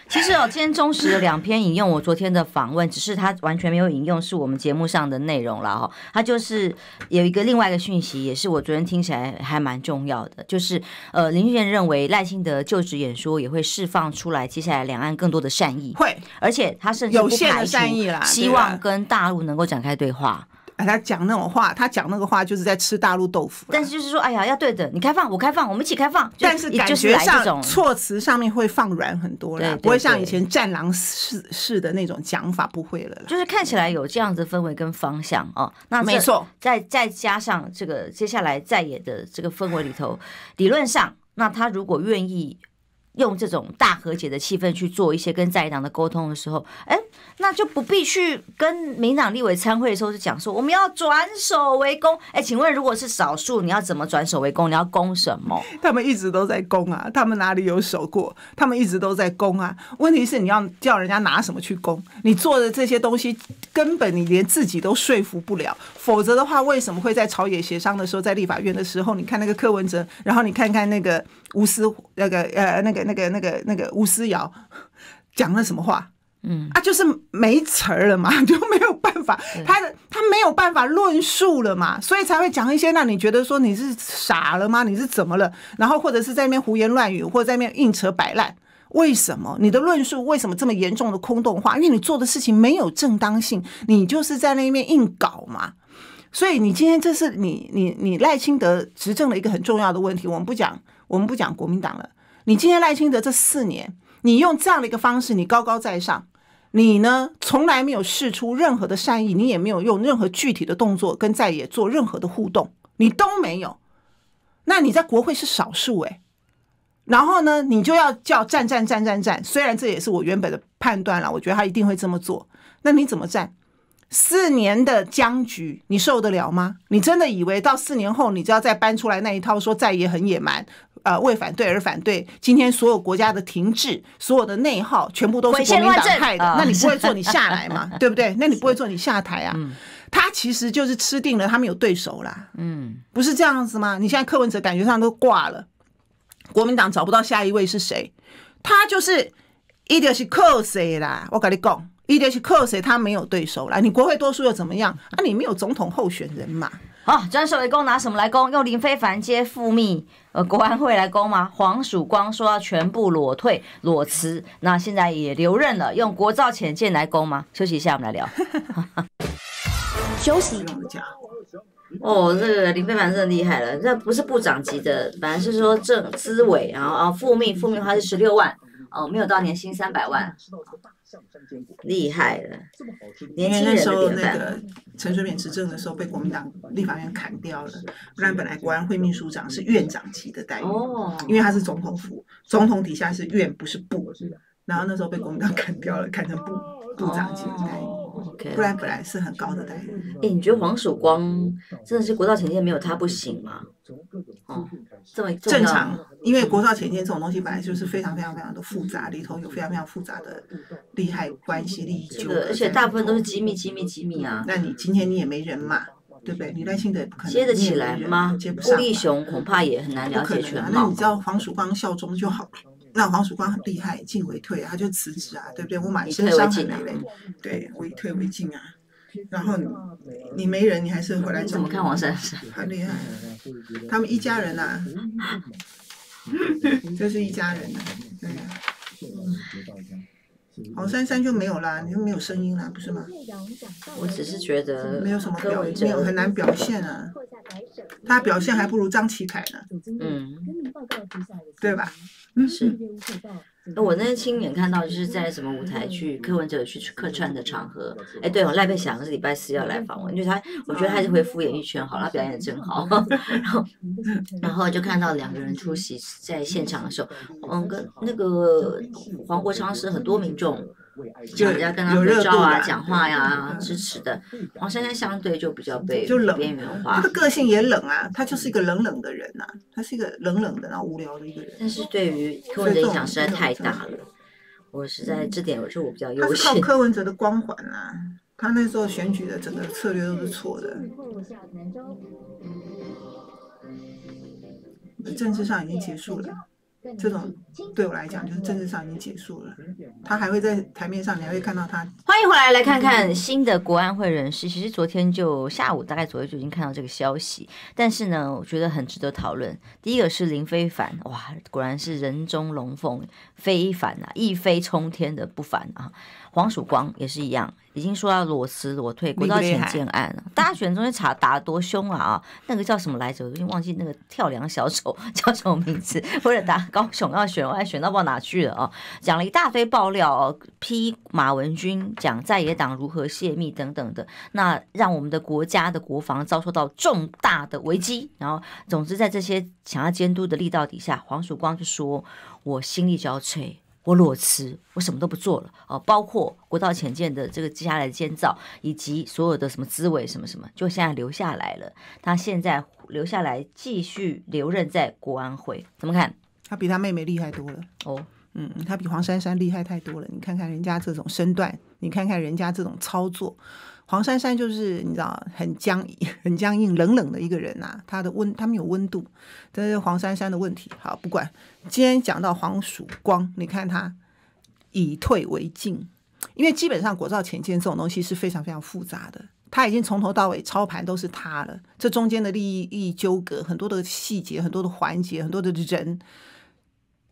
其实哦，今天中时两篇引用我昨天的访问，只是他完全没有引用，是我们节目上的内容了哈。他就是有一个另外一个讯息，也是我昨天听起来还蛮重要的，就是呃，林俊贤认为赖清德就职演说也会释放出来接下来两岸更多的善意，会，而且他甚至有限的善意啦，希望跟大陆能够展开对话。哎，他讲那种话，他讲那个话就是在吃大陆豆腐。但是就是说，哎呀，要对的，你开放，我开放，我们一起开放。但是感觉上，措辞上面会放软很多啦，不会像以前战狼式式的那种讲法，不会了。就是看起来有这样子氛围跟方向哦。那没错，再再加上这个接下来在野的这个氛围里头，理论上，那他如果愿意。用这种大和解的气氛去做一些跟在野党的沟通的时候，哎，那就不必去跟民党立委参会的时候是讲说我们要转守为攻。哎，请问如果是少数，你要怎么转守为攻？你要攻什么？他们一直都在攻啊，他们哪里有守过？他们一直都在攻啊。问题是你要叫人家拿什么去攻？你做的这些东西，根本你连自己都说服不了。否则的话，为什么会在朝野协商的时候，在立法院的时候，你看那个柯文哲，然后你看看那个吴思，那个呃，那个那个那个那个吴思瑶讲了什么话？嗯，啊，就是没词儿了嘛，就没有办法，他的他没有办法论述了嘛，所以才会讲一些让你觉得说你是傻了吗？你是怎么了？然后或者是在那边胡言乱语，或者在那边硬扯摆烂？为什么你的论述为什么这么严重的空洞化？因为你做的事情没有正当性，你就是在那边硬搞嘛。所以你今天这是你你你赖清德执政的一个很重要的问题，我们不讲，我们不讲国民党了。你今天赖清德这四年，你用这样的一个方式，你高高在上，你呢从来没有试出任何的善意，你也没有用任何具体的动作跟在野做任何的互动，你都没有。那你在国会是少数哎，然后呢，你就要叫战战战战战。虽然这也是我原本的判断了，我觉得他一定会这么做。那你怎么战？四年的僵局，你受得了吗？你真的以为到四年后，你就要再搬出来那一套说再也很野蛮？呃，为反对而反对，今天所有国家的停滞，所有的内耗，全部都是国民党害的。那你不会做你下来嘛？对不对？那你不会做你下台啊？他其实就是吃定了他们有对手啦。嗯，不是这样子吗？你现在柯文哲感觉上都挂了，国民党找不到下一位是谁，他就是一定是靠谁啦。我跟你讲。一定是克谁？他没有对手了。你国会多数又怎么样？那你没有总统候选人嘛？好，转手为攻，拿什么来攻？用林非凡接复命？呃，国安会来攻吗？黄曙光说要全部裸退、裸辞，那现在也留任了，用国造浅见来攻吗？休息一下，我们来聊。休息。哦，这个林非凡真的厉害了，这不是部长级的，反而是说政资委啊啊，复命复命的话是十六万，哦，没有到年薪三百万。厉害了！因为那时候那个陈水扁执政的时候，被国民党立法院砍掉了，不然本来国安会秘书长是院长级的待遇，因为他是总统府，总统底下是院不是部。然后那时候被国民党砍掉了，砍成部部长级的待遇，不然本来是很高的待遇。哎，你觉得黄曙光真的是国道前线没有他不行吗？哦，这么正常。因为国少前线这种东西本来就是非常非常非常的复杂，里头有非常非常复杂的利害关系、利益纠，葛，而且大部分都是几米几米几米啊。那你今天你也没人嘛，对不对？你担心的也不可能接得起来吗？接不顾立雄恐怕也很难了解全貌。那你知道黄曙光效忠就好了。那黄曙光很厉害，进为退，他就辞职啊，对不对？我满身伤痕累累，对，我以退为进啊。然后你你没人，你还是回来怎么看黄山是？好厉害，他们一家人呐。这 是一家人呢，嗯，黄珊珊就没有啦，你就没有声音啦，不是吗？我只是觉得没有什么表没有很难表现啊，他表现还不如张启凯呢，嗯，对吧？嗯，是。我那天亲眼看到，就是在什么舞台去柯文哲去客串的场合，哎，对哦，赖佩祥是礼拜四要来访问，因为他我觉得还是会敷衍一圈，好了，表演的真好，然后然后就看到两个人出席在现场的时候，嗯，跟那个黄国昌是很多民众。就跟他热度啊、讲话呀，支持的。黄珊珊相对就比较被就冷边缘化，她的个性也冷啊，她就是一个冷冷的人呐，她是一个冷冷的、然后无聊的一个人。但是对于柯文哲影响实在太大了，我实在这点，我这我比较优秀。他靠柯文哲的光环啊，他那时候选举的整个策略都是错的。政治上已经结束了。这种对我来讲，就是政治上已经结束了。他还会在台面上，你还会看到他。欢迎回来，来看看新的国安会人士。其实昨天就下午大概左右就已经看到这个消息，但是呢，我觉得很值得讨论。第一个是林非凡，哇，果然是人中龙凤，非凡啊，一飞冲天的不凡啊。黄曙光也是一样，已经说要裸辞、裸退，不知道请建案了。大家选中间查打得多凶啊！那个叫什么来着？我已经忘记那个跳梁小丑叫什么名字，为了打高雄要选，还选到不知道哪去了啊！讲了一大堆爆料哦，批马文君，讲在野党如何泄密等等的，那让我们的国家的国防遭受到重大的危机。然后，总之在这些想要监督的力道底下，黄曙光就说：“我心力交瘁。”我裸辞，我什么都不做了哦，包括国道浅见的这个接下来的建造，以及所有的什么资委什么什么，就现在留下来了。他现在留下来继续留任在国安会，怎么看？他比他妹妹厉害多了哦，嗯，他比黄珊珊厉害太多了。你看看人家这种身段，你看看人家这种操作。黄珊珊就是你知道很僵、很僵硬、冷冷的一个人呐，她的温，他们有温度，这是黄珊珊的问题。好，不管今天讲到黄曙光，你看他以退为进，因为基本上国造前线这种东西是非常非常复杂的，他已经从头到尾操盘都是他了，这中间的利益纠葛、很多的细节、很多的环节、很多的人。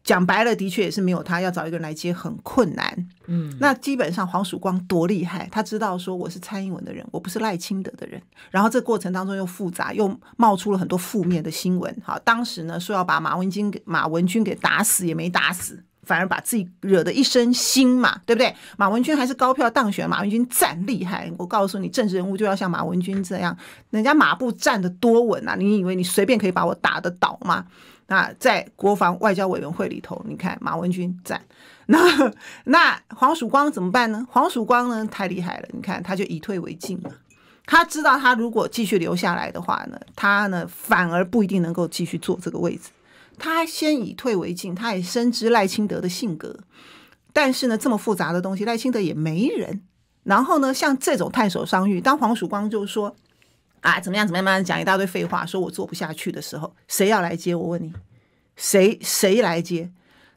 讲白了，的确也是没有他要找一个人来接很困难。嗯，那基本上黄曙光多厉害，他知道说我是蔡英文的人，我不是赖清德的人。然后这过程当中又复杂，又冒出了很多负面的新闻。好，当时呢说要把马文君给马文君给打死也没打死，反而把自己惹得一身腥嘛，对不对？马文君还是高票当选，马文君赞厉害。我告诉你，政治人物就要像马文君这样，人家马步站得多稳啊！你以为你随便可以把我打得倒吗？那在国防外交委员会里头，你看马文君在，那那黄曙光怎么办呢？黄曙光呢太厉害了，你看他就以退为进嘛，他知道他如果继续留下来的话呢，他呢反而不一定能够继续坐这个位置，他先以退为进，他也深知赖清德的性格，但是呢这么复杂的东西，赖清德也没人，然后呢像这种探守商誉，当黄曙光就说。啊，怎么样？怎么样？慢慢讲一大堆废话，说我做不下去的时候，谁要来接？我问你，谁？谁来接？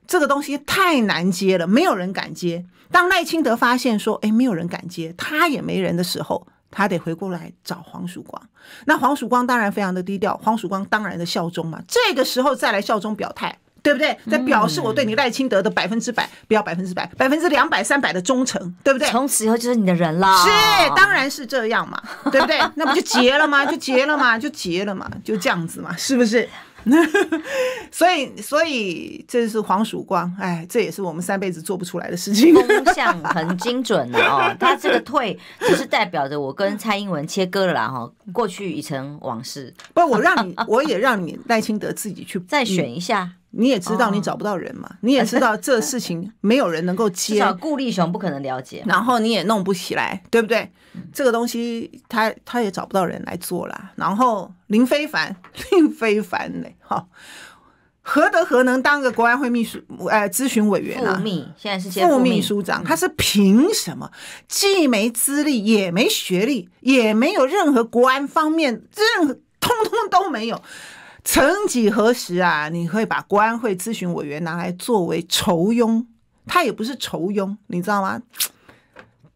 这个东西太难接了，没有人敢接。当赖清德发现说，哎，没有人敢接，他也没人的时候，他得回过来找黄曙光。那黄曙光当然非常的低调，黄曙光当然的效忠嘛，这个时候再来效忠表态。对不对？在表示我对你赖清德的百分之百，不要百分之百，百分之两百、三百的忠诚，对不对？从此以后就是你的人了。是，当然是这样嘛，对不对？那不就结了吗？就结了嘛，就结了嘛，就这样子嘛，是不是？所以，所以这是黄曙光，哎，这也是我们三辈子做不出来的事情。风向很精准的哦，他这个退只是代表着我跟蔡英文切割了，然后过去已成往事。不，我让你，我也让你赖清德自己去再选一下。你也知道你找不到人嘛，你也知道这事情 没有人能够接。顾立雄不可能了解，然后你也弄不起来，对不对？这个东西他他也找不到人来做啦。然后林非凡，林非凡呢？哈，何德何能当个国安会秘书？呃，咨询委员啊，现在是副秘书长，他是凭什么？既没资历，也没学历，也没有任何国安方面，任何通通都没有。曾几何时啊，你会把国安会咨询委员拿来作为酬庸，他也不是酬庸，你知道吗？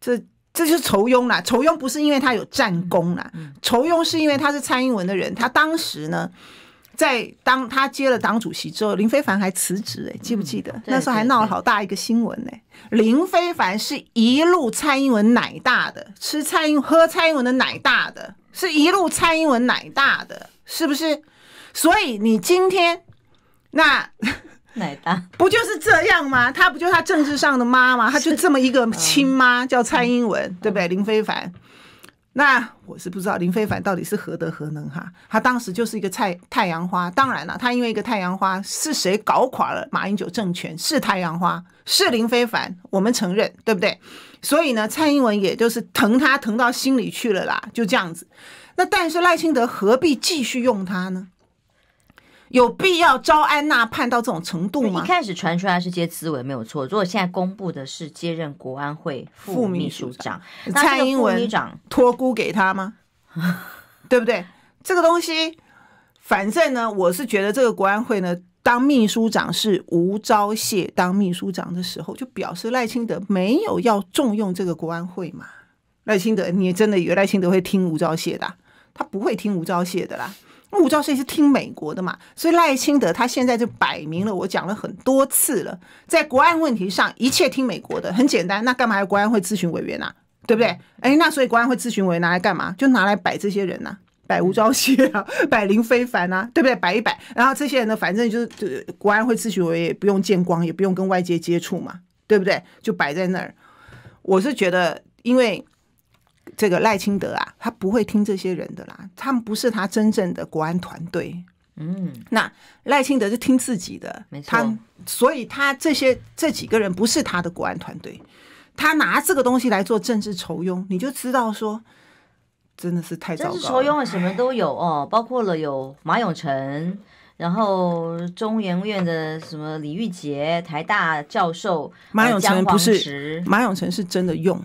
这这就是酬庸啦。酬庸不是因为他有战功啦，酬庸是因为他是蔡英文的人。他当时呢，在当他接了党主席之后，林非凡还辞职哎，记不记得那时候还闹了好大一个新闻呢？林非凡是一路蔡英文奶大的，吃蔡英喝蔡英文的奶大的，是一路蔡英文奶大的，是不是？所以你今天那 奶的不就是这样吗？他不就他政治上的妈吗？他就这么一个亲妈叫蔡英文，对不对？林非凡，那我是不知道林非凡到底是何德何能哈。他当时就是一个蔡太阳花，当然了，他因为一个太阳花是谁搞垮了马英九政权？是太阳花，是林非凡，我们承认，对不对？所以呢，蔡英文也就是疼他疼到心里去了啦，就这样子。那但是赖清德何必继续用他呢？有必要招安娜判到这种程度吗？一开始传出来是接资文没有错，如果现在公布的是接任国安会副秘书长，蔡英文托孤给他吗？对不对？这个东西，反正呢，我是觉得这个国安会呢，当秘书长是吴钊燮当秘书长的时候，就表示赖清德没有要重用这个国安会嘛。赖清德，你真的以为赖清德会听吴钊燮的？他不会听吴钊燮的啦。穆兆朝是听美国的嘛，所以赖清德他现在就摆明了，我讲了很多次了，在国安问题上一切听美国的，很简单，那干嘛有国安会咨询委员呐，对不对？哎，那所以国安会咨询委员拿来干嘛？就拿来摆这些人呐，摆吴朝夕啊，摆林非凡啊，对不对？摆一摆，然后这些人呢，反正就是国安会咨询委员不用见光，也不用跟外界接触嘛，对不对？就摆在那儿，我是觉得，因为。这个赖清德啊，他不会听这些人的啦，他们不是他真正的国安团队。嗯，那赖清德是听自己的，没错。他，所以他这些这几个人不是他的国安团队，他拿这个东西来做政治酬庸，你就知道说，真的是太政治酬庸了，什么都有哦，包括了有马永成，然后中研院的什么李玉杰，台大教授马永成不是，马永成是真的用。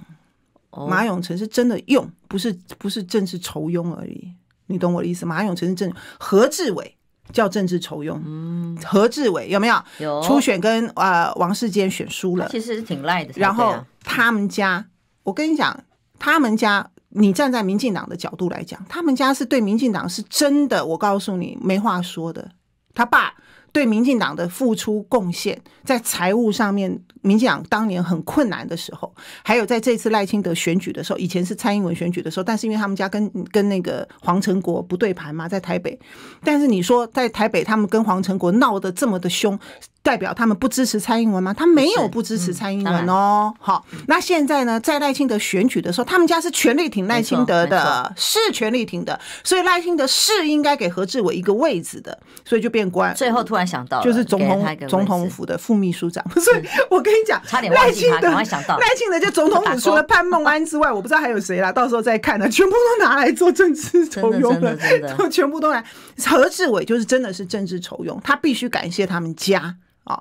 马永成是真的用，不是不是政治筹庸而已，你懂我的意思。马永成是政治何志伟叫政治筹庸，嗯，何志伟有没有？有初选跟啊王世坚选输了，其实是挺赖的。然后他们家，我跟你讲，他们家，你站在民进党的角度来讲，他们家是对民进党是真的，我告诉你没话说的。他爸对民进党的付出贡献，在财务上面。民进党当年很困难的时候，还有在这次赖清德选举的时候，以前是蔡英文选举的时候，但是因为他们家跟跟那个黄成国不对盘嘛，在台北。但是你说在台北他们跟黄成国闹得这么的凶，代表他们不支持蔡英文吗？他没有不支持蔡英文哦。好，那现在呢，在赖清德选举的时候，他们家是全力挺赖清德的，是全力挺的。所以赖清德是应该给何志伟一个位置的，所以就变官。最后突然想到，就是总统总统府的副秘书长。所以我跟。耐跟你讲，赖清德，赖清德就总统府除了潘孟安之外，我不知道还有谁啦，到时候再看呢。全部都拿来做政治丑用的 全部都来。何志伟就是真的是政治丑用，他必须感谢他们家啊。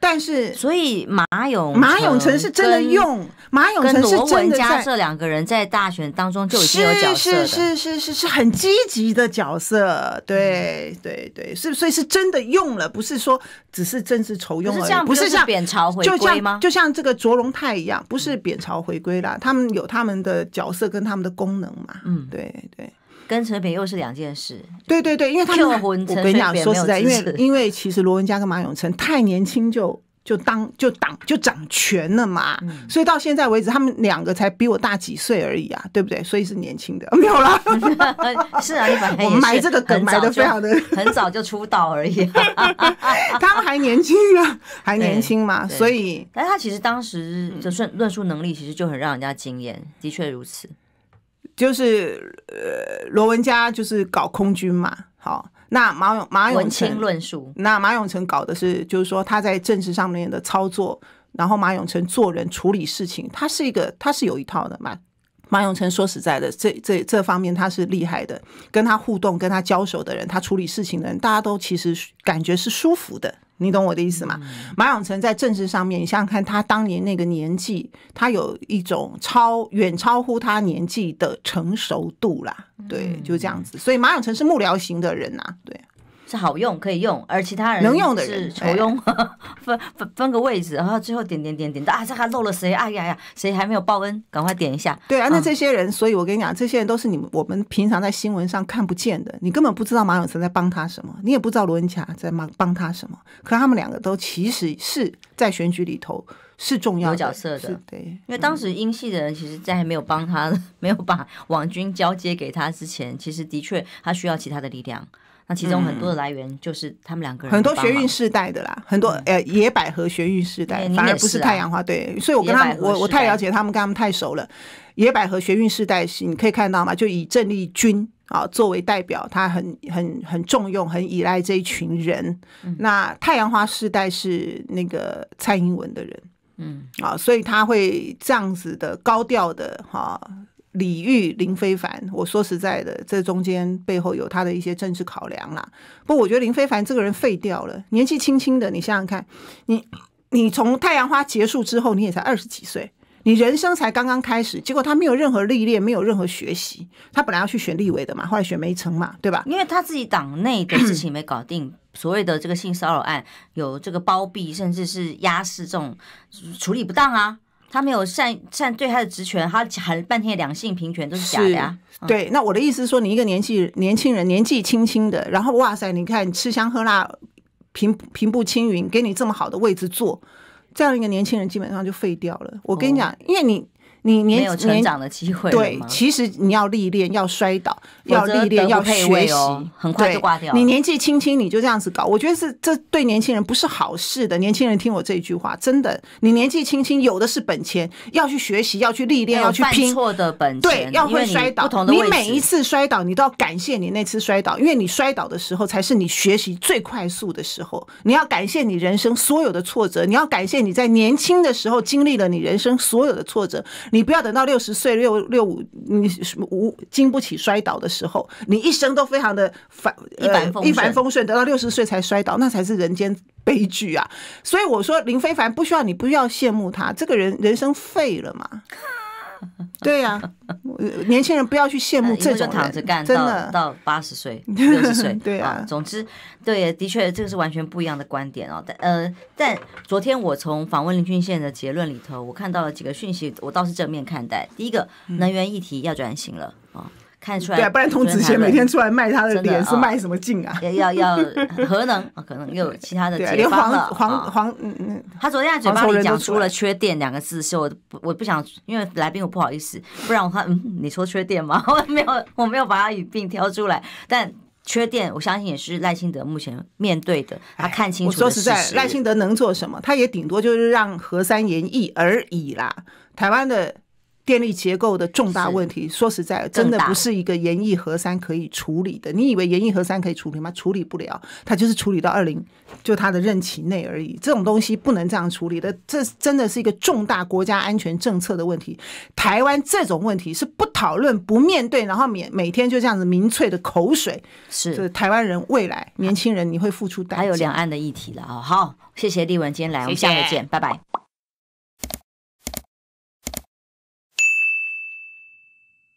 但是，所以马永马永成是真的用马永成是真的在这两个人在大选当中就已经有角色是是是是是很积极的角色，对对对，是所以是真的用了，不是说只是政治筹用，不是像扁贬朝回归吗？就像这个卓荣泰一样，不是贬朝回归了，他们有他们的角色跟他们的功能嘛，嗯，对对。跟陈水扁又是两件事。对对对，因为他们 我跟你讲说实在，因为因为其实罗文嘉跟马永成太年轻，就就当就当就掌权了嘛。所以到现在为止，他们两个才比我大几岁而已啊，对不对？所以是年轻的，没有啦。是啊，我们埋这个梗埋的非常的，很早就出道而已。他们还年轻啊，还年轻嘛，所以。但他其实当时就论论述能力，其实就很让人家惊艳，的确如此。就是呃，罗文佳就是搞空军嘛，好，那马永马永清论述，那马永成搞的是，就是说他在政治上面的操作，然后马永成做人处理事情，他是一个他是有一套的嘛。马永成说实在的，这这这方面他是厉害的，跟他互动跟他交手的人，他处理事情的人，大家都其实感觉是舒服的。你懂我的意思吗？马永成在政治上面，你想想看，他当年那个年纪，他有一种超远超乎他年纪的成熟度啦。对，就这样子。所以马永成是幕僚型的人呐。对。是好用可以用，而其他人是抽佣，分分分个位置，然后最后点点点点到啊，这还漏了谁？哎呀呀，谁还没有报恩？赶快点一下。对啊，那这些人，所以我跟你讲，这些人都是你们我们平常在新闻上看不见的，你根本不知道马永成在帮他什么，你也不知道罗文卡在帮帮他什么。可他们两个都其实是在选举里头是重要的角色的，对。因为当时英系的人其实，在没有帮他 没有把网军交接给他之前，其实的确他需要其他的力量。那其中很多的来源就是他们两个人，很多学运世代的啦，很多呃野百合学运世代反而不是太阳花，对，所以我跟他们我我太了解他们，跟他们太熟了。野百合学运世代是你可以看到嘛，就以郑丽君啊作为代表，他很很很重用，很依赖这一群人。嗯，那太阳花世代是那个蔡英文的人，嗯啊，所以他会这样子的高调的哈。李玉林非凡，我说实在的，这中间背后有他的一些政治考量啦。不，我觉得林非凡这个人废掉了，年纪轻轻的，你想想看，你你从太阳花结束之后，你也才二十几岁，你人生才刚刚开始，结果他没有任何历练，没有任何学习，他本来要去选立委的嘛，后来选没成嘛，对吧？因为他自己党内的事情没搞定，所谓的这个性骚扰案有这个包庇，甚至是压制这种处理不当啊。他没有善善对他的职权，他喊了半天两性平权都是假的呀。对，那我的意思是说，你一个年纪年轻人，年纪轻轻的，然后哇塞，你看吃香喝辣，平平步青云，给你这么好的位置坐，这样一个年轻人基本上就废掉了。我跟你讲，因为你。你年年长的机会，对，其实你要历练，要摔倒，要历练，要学习，很快就挂掉。你年纪轻轻，你就这样子搞，我觉得是这对年轻人不是好事的。年轻人听我这句话，真的，你年纪轻轻，有的是本钱，要去学习，要去历练，要去拼错的本钱，对，要会摔倒。你每一次摔倒，你都要感谢你那次摔倒，因为你摔倒的时候，才是你学习最快速的时候。你要感谢你人生所有的挫折，你要感谢你在年轻的时候经历了你人生所有的挫折。你不要等到六十岁六六，五，你无经不起摔倒的时候，你一生都非常的反呃一帆风顺，等到六十岁才摔倒，那才是人间悲剧啊！所以我说林非凡不需要你不要羡慕他，这个人人生废了嘛。对呀，年轻人不要去羡慕，就躺着干到到八十岁、六十岁。对啊，总之，对，的确，这个是完全不一样的观点哦。但呃，但昨天我从访问林俊宪的结论里头，我看到了几个讯息，我倒是正面看待。第一个，能源议题要转型了啊。看出来，啊，不然童子贤每天出来卖他的脸是卖什么劲啊？要要核能，可能又有其他的解了黄黄嗯嗯，他昨天在嘴巴里讲出了“缺电”两个字，是我我不想，因为来宾我不好意思，不然我看，嗯，你说缺电吗？我没有，我没有把他语病挑出来。但缺电，我相信也是赖清德目前面对的，他看清楚。说实在，赖清德能做什么？他也顶多就是让核三延役而已啦。台湾的。电力结构的重大问题，说实在，真的不是一个言易和山可以处理的。你以为言易和山可以处理吗？处理不了，他就是处理到二零，就他的任期内而已。这种东西不能这样处理的，这真的是一个重大国家安全政策的问题。台湾这种问题是不讨论、不面对，然后每每天就这样子民粹的口水，是台湾人未来年轻人你会付出代价。还有两岸的议题了。好，谢谢立文今天来，我们下回见，拜拜。